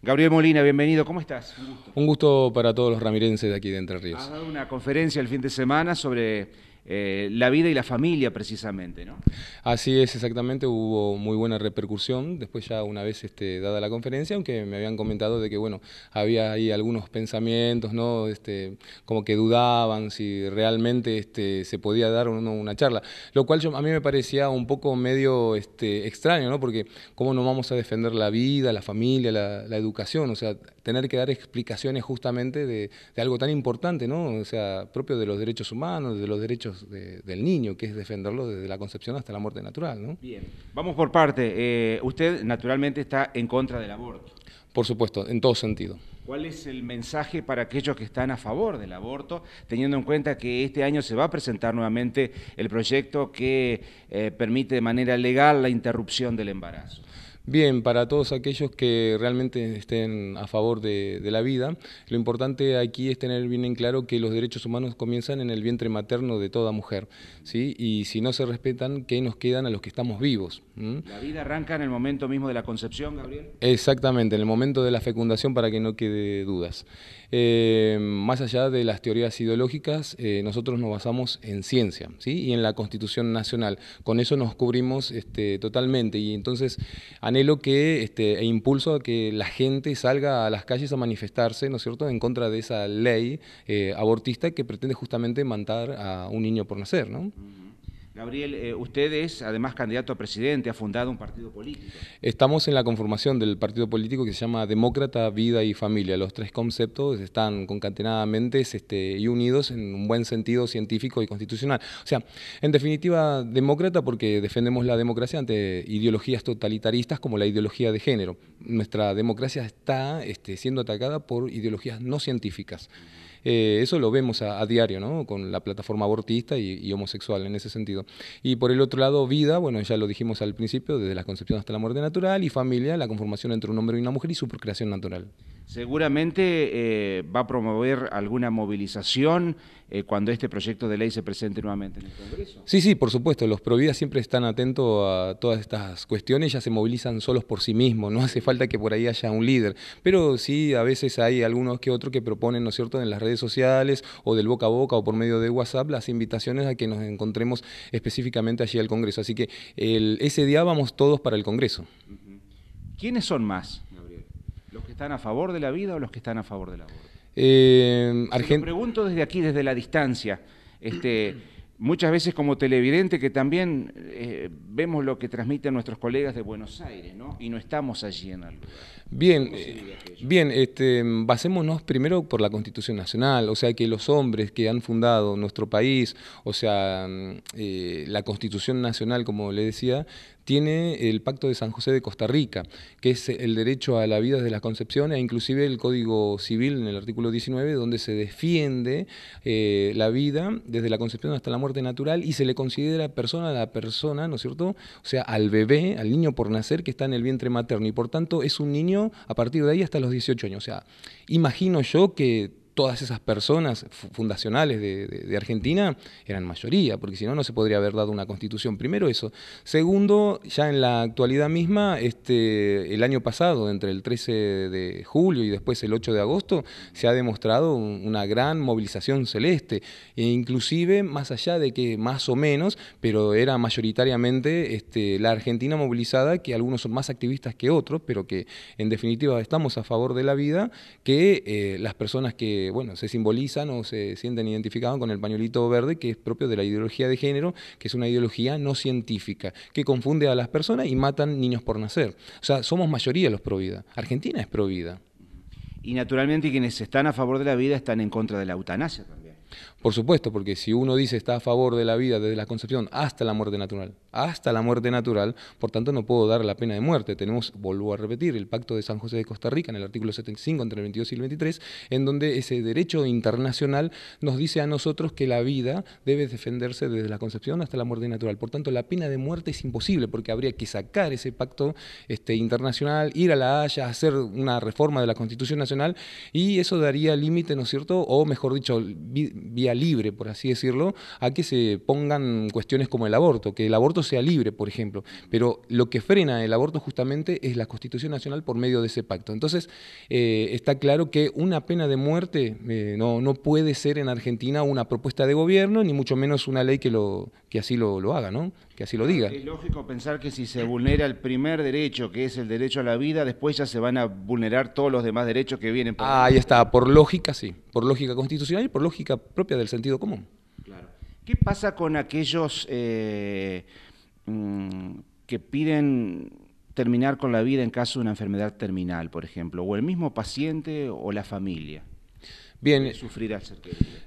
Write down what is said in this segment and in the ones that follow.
Gabriel Molina, bienvenido, ¿cómo estás? Un gusto. para todos los ramirenses de aquí de Entre Ríos. Has dado una conferencia el fin de semana sobre eh, la vida y la familia precisamente, ¿no? Así es, exactamente, hubo muy buena repercusión después ya una vez este, dada la conferencia, aunque me habían comentado de que, bueno, había ahí algunos pensamientos, ¿no? Este, como que dudaban si realmente este, se podía dar una charla, lo cual a mí me parecía un poco medio este, extraño, ¿no? Porque cómo no vamos a defender la vida, la familia, la, educación, o sea, tener que dar explicaciones justamente de, de algo tan importante, ¿no? O sea, propio de los derechos humanos, de los derechos del niño, que es defenderlo desde la concepción hasta la muerte natural. Bien, vamos por parte. Eh, usted naturalmente está en contra del aborto. Por supuesto, en todo sentido. ¿Cuál es el mensaje para aquellos que están a favor del aborto, teniendo en cuenta que este año se va a presentar nuevamente el proyecto que eh, permite de manera legal la interrupción del embarazo? Bien, para todos aquellos que realmente estén a favor de, la vida, lo importante aquí es tener bien en claro que los derechos humanos comienzan en el vientre materno de toda mujer, ¿sí? Y si no se respetan, ¿qué nos quedan a los que estamos vivos? ¿Mm? ¿La vida arranca en el momento mismo de la concepción, Gabriel? Exactamente, en el momento de la fecundación para que no quede dudas. Eh, más allá de las teorías ideológicas, eh, nosotros nos basamos en ciencia, Y en la Constitución Nacional. Con eso nos cubrimos este, totalmente y entonces lo que, este, e impulso a que la gente salga a las calles a manifestarse, ¿no es cierto?, en contra de esa ley eh, abortista que pretende justamente matar a un niño por nacer, ¿no? Gabriel, eh, usted es además candidato a presidente, ha fundado un partido político. Estamos en la conformación del partido político que se llama Demócrata, Vida y Familia. Los tres conceptos están concatenadamente este, y unidos en un buen sentido científico y constitucional. O sea, en definitiva, demócrata porque defendemos la democracia ante ideologías totalitaristas como la ideología de género. Nuestra democracia está este, siendo atacada por ideologías no científicas. Eh, eso lo vemos a, diario, ¿no? Con la plataforma abortista y, y, homosexual en ese sentido. Y por el otro lado, vida, bueno, ya lo dijimos al principio, desde la concepción hasta la muerte natural, y familia, la conformación entre un hombre y una mujer y su procreación natural. Seguramente eh, va a promover alguna movilización eh, cuando este proyecto de ley se presente nuevamente en el Congreso. Sí, sí, por supuesto. Los Providas siempre están atentos a todas estas cuestiones, ya se movilizan solos por sí mismos, no hace falta que por ahí haya un líder. Pero sí, a veces hay algunos que otros que proponen, ¿no es cierto?, en las redes sociales o del boca a boca o por medio de WhatsApp las invitaciones a que nos encontremos específicamente allí al Congreso. Así que ese día vamos todos para el Congreso. ¿Quiénes son más? están a favor de la vida o los que están a favor de la Eh, Argent... pregunto desde aquí, desde la distancia. Este, muchas veces como televidente que también eh, vemos lo que transmiten nuestros colegas de Buenos Aires, ¿no? Y no estamos allí en algo. Bien, eh, bien este, basémonos primero por la Constitución Nacional, o sea, que los hombres que han fundado nuestro país, o sea, mm, eh, la Constitución Nacional, como le decía, tiene el Pacto de San José de Costa Rica, que es el derecho a la vida desde la concepción, e inclusive el Código Civil en el artículo 19, donde se defiende eh, la vida desde la concepción hasta la muerte natural y se le considera persona a la persona, ¿no es cierto? O sea, al bebé, al niño por nacer que está en el vientre materno y por tanto es un niño a partir de ahí hasta los 18 años. O sea, imagino yo que todas esas personas fundacionales de, Argentina eran mayoría, porque si no, no se podría haber dado una constitución. Primero eso. Segundo, ya en la actualidad misma, este, el año pasado, entre el 13 de julio y después el 8 de agosto, se ha demostrado una gran movilización celeste, e inclusive más allá de que más o menos, pero era mayoritariamente este, la Argentina movilizada, que algunos son más activistas que otros, pero que en definitiva estamos a favor de la vida, que eh, las personas que bueno, se simbolizan o se sienten identificados con el pañuelito verde, que es propio de la ideología de género, que es una ideología no científica, que confunde a las personas y matan niños por nacer. O sea, somos mayoría los pro vida. Argentina es pro vida. Y naturalmente quienes están a favor de la vida están en contra de la eutanasia también. Por supuesto, porque si uno dice está a favor de la vida desde la concepción hasta la muerte natural, hasta la muerte natural, por tanto no puedo dar la pena de muerte. Tenemos, vuelvo a repetir, el Pacto de San José de Costa Rica en el artículo 75 entre el 22 y el 23, en donde ese derecho internacional nos dice a nosotros que la vida debe defenderse desde la concepción hasta la muerte natural. Por tanto, la pena de muerte es imposible porque habría que sacar ese pacto este, internacional, ir a la Haya, hacer una reforma de la Constitución Nacional y eso daría límite, ¿no es cierto? O mejor dicho, vía libre, por así decirlo, a que se pongan cuestiones como el aborto, que el aborto sea libre, por ejemplo. Pero lo que frena el aborto justamente es la Constitución Nacional por medio de ese pacto. Entonces, eh, está claro que una pena de muerte eh, no, no puede ser en Argentina una propuesta de gobierno, ni mucho menos una ley que, lo, que así lo, haga, ¿no? que así lo diga. Es lógico pensar que si se vulnera el primer derecho, que es el derecho a la vida, después ya se van a vulnerar todos los demás derechos que vienen. Por ah, ahí está, por lógica sí, por lógica constitucional y por lógica propia del sentido común. ¿Qué pasa con aquellos eh, mm, que piden terminar con la vida en caso de una enfermedad terminal, por ejemplo, o el mismo paciente o la familia? Bien, sufrir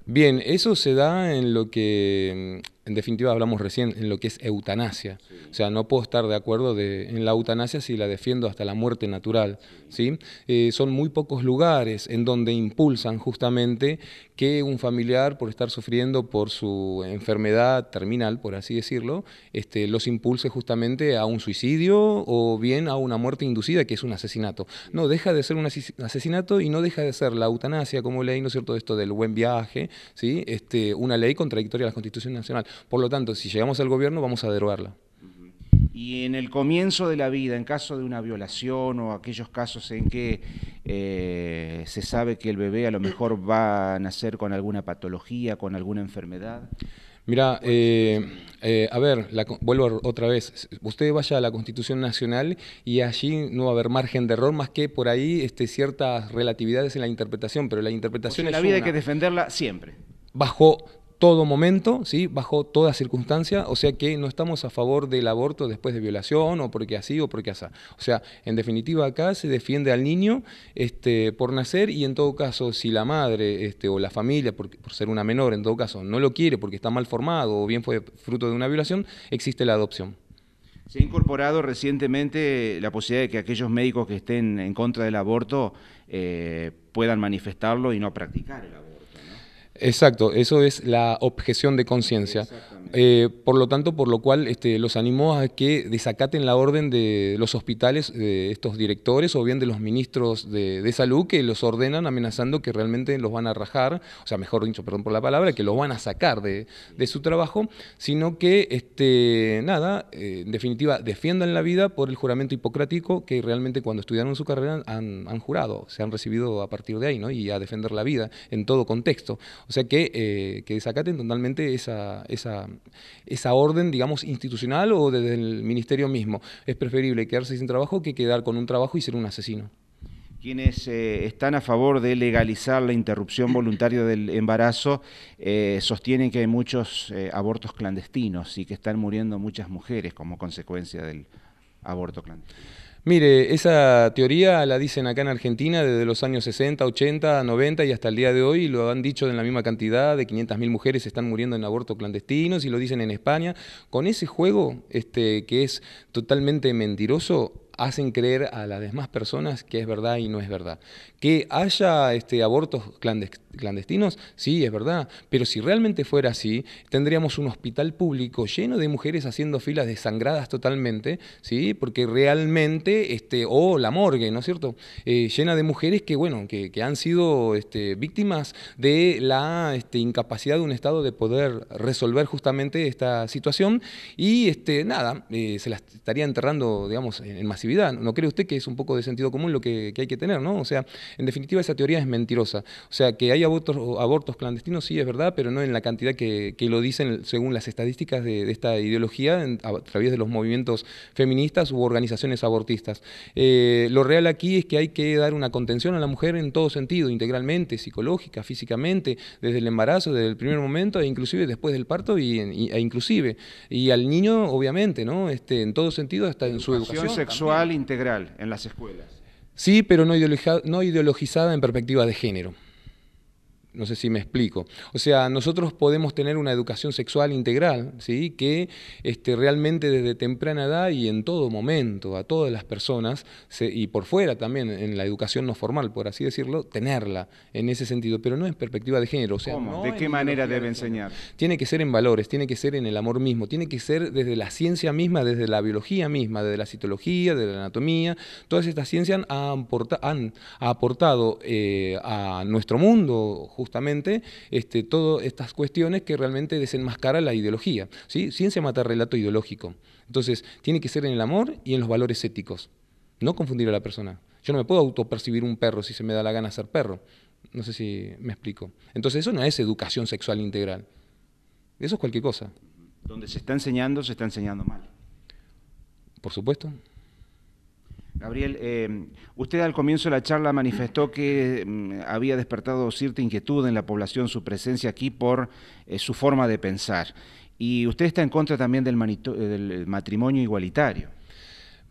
Bien, eso se da en lo que en definitiva hablamos recién en lo que es eutanasia. O sea, no puedo estar de acuerdo en la eutanasia si la defiendo hasta la muerte natural. ¿sí? Eh, son muy pocos lugares en donde impulsan justamente que un familiar, por estar sufriendo por su enfermedad terminal, por así decirlo, este, los impulse justamente a un suicidio o bien a una muerte inducida, que es un asesinato. No, deja de ser un asesinato y no deja de ser la eutanasia como ley, ¿no es cierto?, esto del buen viaje, ¿sí? este, una ley contradictoria a la Constitución Nacional. Por lo tanto, si llegamos al gobierno, vamos a derogarla. Y en el comienzo de la vida, en caso de una violación o aquellos casos en que eh, se sabe que el bebé a lo mejor va a nacer con alguna patología, con alguna enfermedad. Mira, eh, eh, a ver, vuelvo otra vez. Usted vaya a la Constitución Nacional y allí no va a haber margen de error más que por ahí este, ciertas relatividades en la interpretación, pero la interpretación La vida hay que defenderla siempre. Bajo todo momento, bajo toda circunstancia, o sea que no estamos a favor del aborto después de violación o porque así o porque así. O sea, en definitiva acá se defiende al niño este, por nacer y en todo caso si la madre este, o la familia, por, ser una menor en todo caso, no lo quiere porque está mal formado o bien fue fruto de una violación, existe la adopción. Se ha incorporado recientemente la posibilidad de que aquellos médicos que estén en contra del aborto eh, puedan manifestarlo y no practicar el aborto. Exacto, eso es la objeción de conciencia. Eh, por lo tanto, por lo cual este, los animo a que desacaten la orden de los hospitales, de estos directores o bien de los ministros de, salud que los ordenan amenazando que realmente los van a rajar, o sea, mejor dicho, perdón por la palabra, que los van a sacar de, de su trabajo, sino que, este, nada, eh, en definitiva, defiendan la vida por el juramento hipocrático que realmente cuando estudiaron su carrera han, han jurado, se han recibido a partir de ahí, ¿no? Y a defender la vida en todo contexto. O sea que, eh, desacaten totalmente esa, orden, digamos, institucional o desde el ministerio mismo. Es preferible quedarse sin trabajo que quedar con un trabajo y ser un asesino. Quienes eh, están a favor de legalizar la interrupción voluntaria del embarazo eh, sostienen que hay muchos abortos clandestinos y que están muriendo muchas mujeres como consecuencia del aborto clandestino. Mire, esa teoría la dicen acá en Argentina desde los años 60, 80, 90 y hasta el día de hoy. Lo han dicho en la misma cantidad, de 500.000 mujeres están muriendo en abortos clandestinos y lo dicen en España. Con ese juego este, que es totalmente mentiroso, hacen creer a las demás personas que es verdad y no es verdad. Que haya este, abortos clandestinos, sí, es verdad, pero si realmente fuera así, tendríamos un hospital público lleno de mujeres haciendo filas desangradas totalmente, ¿sí? porque realmente, este, o la morgue, ¿no es cierto?, eh, llena de mujeres que, bueno, que, han sido este, víctimas de la este, incapacidad de un Estado de poder resolver justamente esta situación y, este, nada, eh, se las estaría enterrando, digamos, en más ¿No cree usted que es un poco de sentido común lo que, hay que tener, no? O sea, en definitiva esa teoría es mentirosa. O sea, que hay abortos, abortos clandestinos sí es verdad, pero no en la cantidad que, lo dicen según las estadísticas de, esta ideología a través de los movimientos feministas u organizaciones abortistas. Eh, lo real aquí es que hay que dar una contención a la mujer en todo sentido, integralmente, psicológica, físicamente, desde el embarazo, desde el primer momento e inclusive después del parto y, e inclusive. Y al niño, obviamente, ¿no? Este, en todo sentido, hasta en su educación sexual integral en las escuelas. Sí, pero no ideologizada en perspectiva de género. No sé si me explico. O sea, nosotros podemos tener una educación sexual integral, ¿sí? que este, realmente desde temprana edad y en todo momento, a todas las personas, y por fuera también, en la educación no formal, por así decirlo, tenerla en ese sentido, pero no en perspectiva de género. sea, ¿Cómo? ¿De qué manera debe enseñar? Tiene que ser en valores, tiene que ser en el amor mismo, tiene que ser desde la ciencia misma, desde la biología misma, desde la citología, desde la anatomía. Todas estas ciencias han, aportado, eh, a nuestro mundo justamente este, todas estas cuestiones que realmente desenmascara la ideología. ¿sí? Ciencia mata relato ideológico. Entonces, tiene que ser en el amor y en los valores éticos. No confundir a la persona. Yo no me puedo autopercibir un perro si se me da la gana ser perro. No sé si me explico. Entonces, eso no es educación sexual integral. Eso es cualquier cosa. Donde se está enseñando, se está enseñando mal. Por supuesto. Gabriel, eh, usted al comienzo de la charla manifestó que mm, había despertado cierta inquietud en la población su presencia aquí por eh, su forma de pensar. Y usted está en contra también del eh, matrimonio igualitario.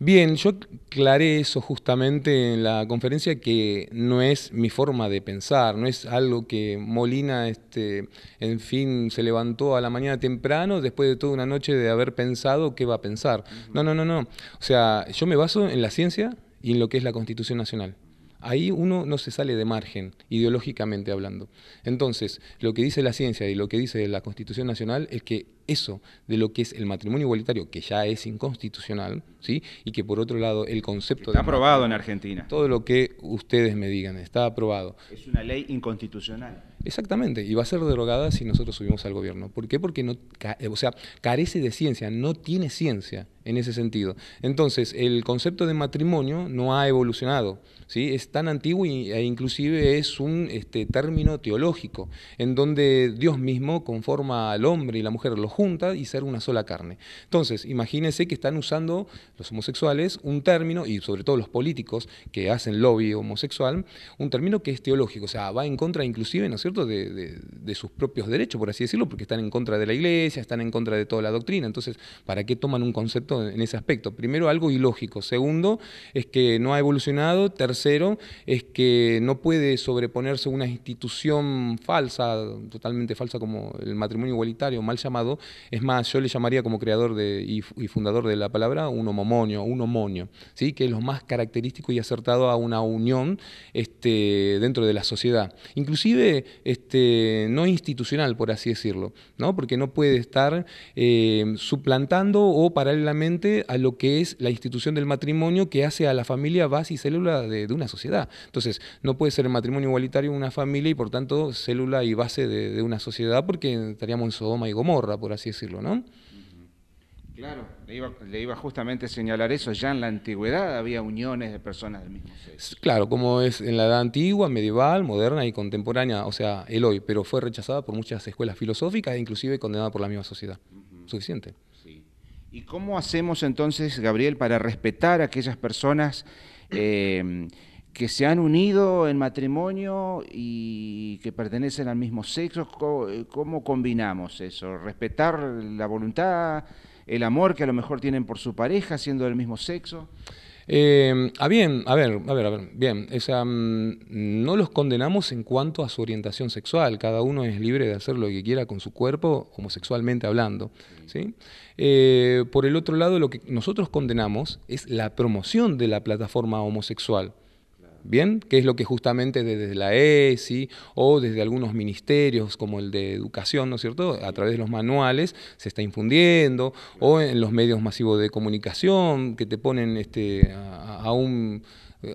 Bien, yo aclaré eso justamente en la conferencia que no es mi forma de pensar, no es algo que Molina, este, en fin, se levantó a la mañana temprano después de toda una noche de haber pensado qué va a pensar. No, no, no, no. O sea, yo me baso en la ciencia y en lo que es la Constitución Nacional ahí uno no se sale de margen, ideológicamente hablando. Entonces, lo que dice la ciencia y lo que dice la Constitución Nacional es que eso de lo que es el matrimonio igualitario, que ya es inconstitucional, ¿sí? y que por otro lado el concepto... Está aprobado en Argentina. Todo lo que ustedes me digan, está aprobado. Es una ley inconstitucional. Exactamente, y va a ser derogada si nosotros subimos al gobierno. ¿Por qué? Porque no, eh, o sea, carece de ciencia, no tiene ciencia en ese sentido. Entonces, el concepto de matrimonio no ha evolucionado, ¿sí? es tan antiguo e inclusive es un este, término teológico, en donde Dios mismo conforma al hombre y la mujer, lo junta y ser una sola carne. Entonces, imagínense que están usando los homosexuales un término, y sobre todo los políticos que hacen lobby homosexual, un término que es teológico, o sea, va en contra inclusive, ¿no es cierto?, de, de sus propios derechos, por así decirlo, porque están en contra de la iglesia, están en contra de toda la doctrina. Entonces, ¿para qué toman un concepto en ese aspecto? Primero, algo ilógico. Segundo, es que no ha evolucionado. Tercero, es que no puede sobreponerse una institución falsa, totalmente falsa como el matrimonio igualitario, mal llamado. Es más, yo le llamaría como creador y, fundador de la palabra un homomonio, un homonio, ¿sí? que es lo más característico y acertado a una unión este, dentro de la sociedad. Inclusive, este, no institucional, por así decirlo, ¿no? porque no puede estar eh, suplantando o paralelamente a lo que es la institución del matrimonio que hace a la familia base y célula de, una sociedad. Entonces, no puede ser el matrimonio igualitario una familia y por tanto célula y base de, de una sociedad porque estaríamos en Sodoma y Gomorra, por así decirlo. ¿no? Claro, le iba, justamente a señalar eso, ya en la antigüedad había uniones de personas del mismo sexo. Claro, como es en la edad antigua, medieval, moderna y contemporánea, o sea, el hoy, pero fue rechazada por muchas escuelas filosóficas e inclusive condenada por la misma sociedad. Suficiente. Sí. ¿Y cómo hacemos entonces, Gabriel, para respetar a aquellas personas em, que se han unido en matrimonio y que pertenecen al mismo sexo? Eh, cómo combinamos eso? ¿Respetar la voluntad? el amor que a lo mejor tienen por su pareja, siendo del mismo sexo. Eh, a ah, bien, a ver, a ver, a ver, bien, mm, no los condenamos en cuanto a su orientación sexual, cada uno es libre de hacer lo que quiera con su cuerpo, homosexualmente hablando, eh, por el otro lado, lo que nosotros condenamos es la promoción de la plataforma homosexual, ¿bien? Que es lo que justamente desde la ESI o desde algunos ministerios como el de educación, ¿no es cierto? A través de los manuales se está infundiendo o en los medios masivos de comunicación que te ponen este, a un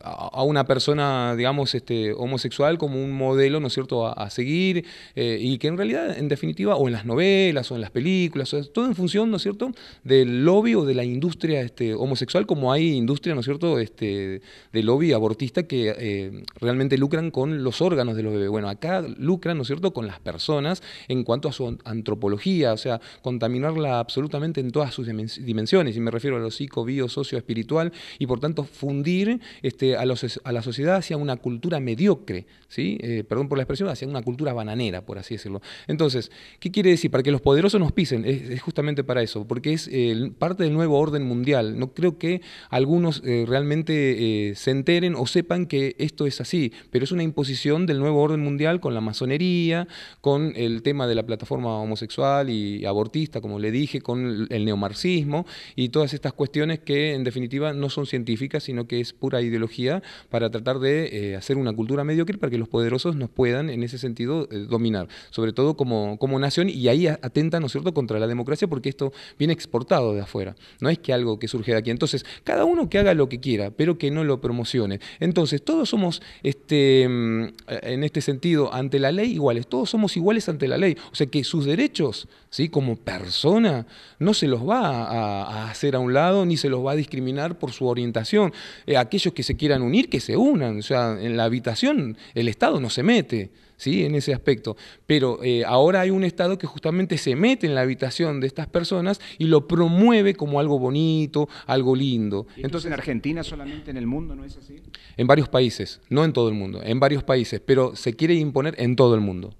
a una persona, digamos, este, homosexual como un modelo, ¿no es cierto?, a, seguir, eh, y que en realidad, en definitiva, o en las novelas, o en las películas, todo en función, ¿no es cierto?, del lobby o de la industria este, homosexual, como hay industria, ¿no es cierto?, este, de lobby abortista que eh, realmente lucran con los órganos de los bebés. Bueno, acá lucran, ¿no es cierto?, con las personas en cuanto a su antropología, o sea, contaminarla absolutamente en todas sus dimensiones, y me refiero a lo psico, bio, socio, espiritual, y por tanto fundir... Este, este, a, la sociedad hacia una cultura mediocre, eh, perdón por la expresión, hacia una cultura bananera, por así decirlo. Entonces, ¿qué quiere decir? Para que los poderosos nos pisen, es, justamente para eso, porque es eh, parte del nuevo orden mundial. No creo que algunos eh, realmente se enteren o sepan que esto es así, pero es una imposición del nuevo orden mundial con la masonería, con el tema de la plataforma homosexual y abortista, como le dije, con el neomarxismo y todas estas cuestiones que en definitiva no son científicas, sino que es pura ideología para tratar de eh, hacer una cultura mediocre para que los poderosos nos puedan, en ese sentido, eh, dominar, sobre todo como, como nación, y ahí atenta, cierto?, contra la democracia, porque esto viene exportado de afuera, no es que algo que surge de aquí. Entonces, cada uno que haga lo que quiera, pero que no lo promocione. Entonces, todos somos, este, mm, en este sentido, ante la ley iguales, todos somos iguales ante la ley, o sea que sus derechos, ¿sí?, como persona, no se los va a, hacer a un lado, ni se los va a discriminar por su orientación. Eh, aquellos que se quieran unir, que se unan. O sea, en la habitación el Estado no se mete. ¿Sí? en ese aspecto. Pero eh, ahora hay un Estado que justamente se mete en la habitación de estas personas y lo promueve como algo bonito, algo lindo. Entonces, en Argentina solamente en el mundo, ¿no es así? En varios países, no en todo el mundo, en varios países, pero se quiere imponer en todo el mundo.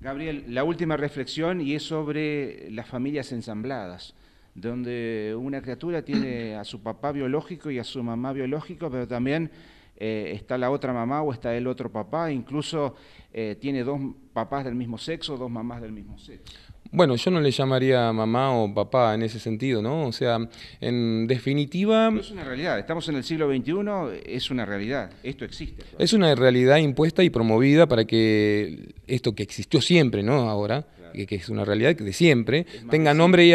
Gabriel, la última reflexión y es sobre las familias ensambladas donde una criatura tiene a su papá biológico y a su mamá biológico, pero también eh, está la otra mamá o está el otro papá, incluso eh, tiene dos papás del mismo sexo, dos mamás del mismo sexo. Bueno, yo no le llamaría mamá o papá en ese sentido, ¿no? O sea, en definitiva... es una realidad, estamos en el siglo XXI, es una realidad, esto existe. Es una realidad impuesta y promovida para que esto que existió siempre, ¿no? Ahora, que, es una realidad que de siempre, tenga nombre, y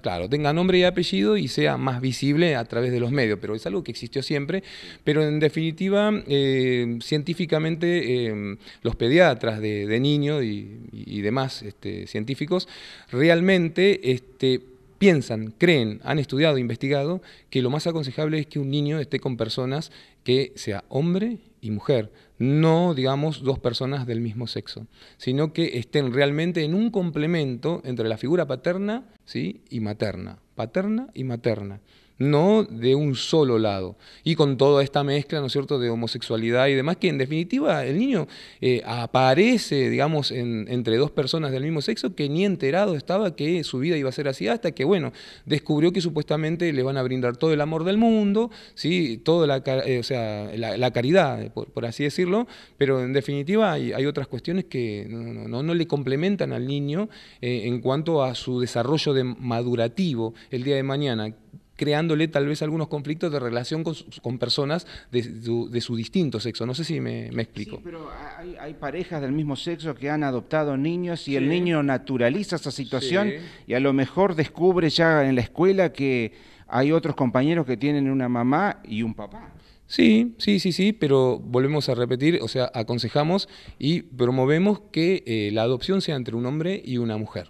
claro, tenga nombre y apellido y sea más visible a través de los medios, pero es algo que existió siempre, pero en definitiva, eh, científicamente, em, los pediatras de, niños y, demás este, científicos realmente este, piensan, creen, han estudiado, investigado, que lo más aconsejable es que un niño esté con personas que sea hombre y mujer, no digamos dos personas del mismo sexo, sino que estén realmente en un complemento entre la figura paterna ¿sí? y materna, paterna y materna no de un solo lado. Y con toda esta mezcla, ¿no es cierto?, de homosexualidad y demás, que en definitiva el niño eh, aparece, digamos, en, entre dos personas del mismo sexo que ni enterado estaba que su vida iba a ser así, hasta que, bueno, descubrió que supuestamente le van a brindar todo el amor del mundo, ¿sí? toda la, eh, sea, la, caridad, por, así decirlo, pero en definitiva hay, otras cuestiones que no, le complementan al niño eh, en cuanto a su desarrollo de madurativo el día de mañana creándole tal vez algunos conflictos de relación con, personas de, su distinto sexo. No sé si me, explico. Sí, pero hay, parejas del mismo sexo que han adoptado niños y el niño naturaliza esa situación y a lo mejor descubre ya en la escuela que hay otros compañeros que tienen una mamá y un papá. Sí, sí, sí, sí, pero volvemos a repetir, o sea, aconsejamos y promovemos que eh, la adopción sea entre un hombre y una mujer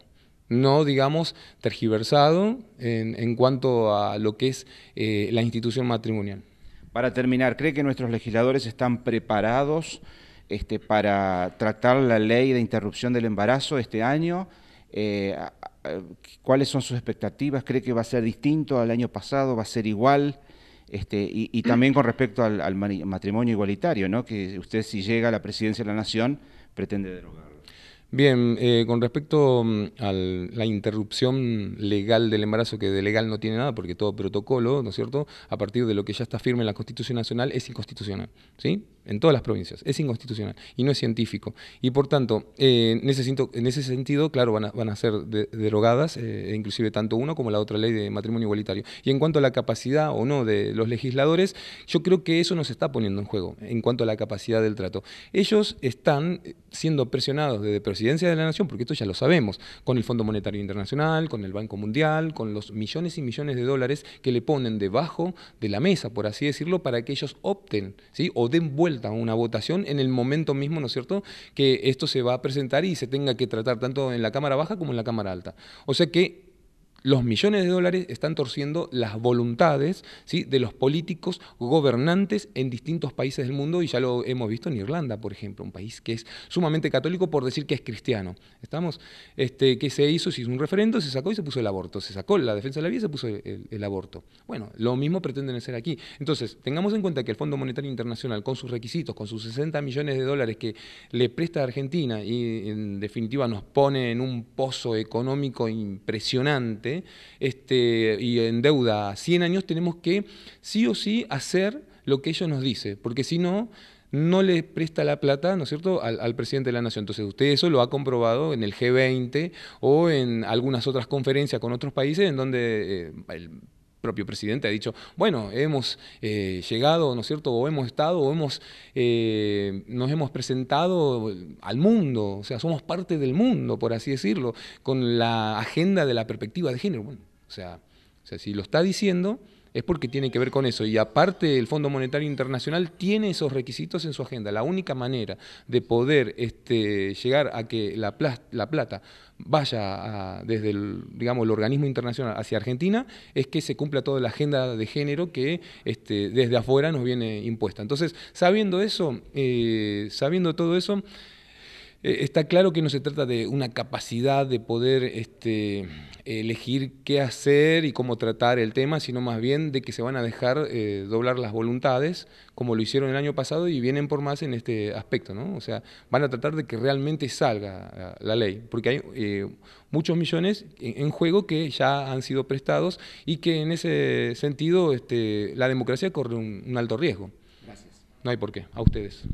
no digamos tergiversado en, cuanto a lo que es eh, la institución matrimonial. Para terminar, ¿cree que nuestros legisladores están preparados este, para tratar la ley de interrupción del embarazo este año? Eh, ¿Cuáles son sus expectativas? ¿Cree que va a ser distinto al año pasado? ¿Va a ser igual? Este, y, también con respecto al, al, matrimonio igualitario, ¿no? que usted si llega a la presidencia de la Nación pretende derogar. Bien, eh, con respecto mm, a la interrupción legal del embarazo, que de legal no tiene nada, porque todo protocolo, ¿no es cierto?, a partir de lo que ya está firme en la Constitución Nacional, es inconstitucional, ¿sí? En todas las provincias, es inconstitucional y no es científico. Y por tanto, eh, en, ese, sentido, claro, van a, van a ser derogadas, eh, e inclusive tanto una como la otra ley de matrimonio igualitario. Y en cuanto a la capacidad o no de los legisladores, yo creo que eso nos está poniendo en juego, en cuanto a la capacidad del trato. Ellos están eh, siendo presionados desde de la nación, porque esto ya lo sabemos, con el Fondo Monetario Internacional, con el Banco Mundial, con los millones y millones de dólares que le ponen debajo de la mesa, por así decirlo, para que ellos opten, ¿sí? O den vuelta a una votación en el momento mismo, ¿no es cierto?, que esto se va a presentar y se tenga que tratar tanto en la Cámara Baja como en la Cámara Alta. O sea que los millones de dólares están torciendo las voluntades ¿sí? de los políticos gobernantes en distintos países del mundo, y ya lo hemos visto en Irlanda, por ejemplo, un país que es sumamente católico por decir que es cristiano. ¿Estamos? Este, que se hizo, se hizo un referendo, se sacó y se puso el aborto. Se sacó la defensa de la vida y se puso el, aborto. Bueno, lo mismo pretenden hacer aquí. Entonces, tengamos en cuenta que el Fondo Monetario Internacional, con sus requisitos, con sus 60 millones de dólares que le presta a Argentina y en definitiva nos pone en un pozo económico impresionante, este, y en deuda 100 años, tenemos que sí o sí hacer lo que ellos nos dicen, porque si no, no le presta la plata, ¿no es cierto?, al, presidente de la nación. Entonces, usted eso lo ha comprobado en el G20 o en algunas otras conferencias con otros países en donde eh, propio presidente ha dicho, bueno, hemos eh, llegado, ¿no es cierto?, o hemos estado, o hemos, eh, nos hemos presentado al mundo, o sea, somos parte del mundo, por así decirlo, con la agenda de la perspectiva de género. Bueno, o, sea, o sea, si lo está diciendo, es porque tiene que ver con eso. Y aparte, el Fondo Monetario Internacional tiene esos requisitos en su agenda. La única manera de poder este, llegar a que la, plata vaya desde el, digamos, el organismo internacional hacia Argentina es que se cumpla toda la agenda de género que este, desde afuera nos viene impuesta. Entonces, sabiendo eso, eh, sabiendo todo eso, eh, está claro que no se trata de una capacidad de poder este, elegir qué hacer y cómo tratar el tema, sino más bien de que se van a dejar eh, doblar las voluntades, como lo hicieron el año pasado y vienen por más en este aspecto, O sea, van a tratar de que realmente salga eh, la ley, porque hay muchos millones en, juego que ya han sido prestados y que en ese sentido este, la democracia corre un alto riesgo. Gracias. No hay por qué. A ustedes.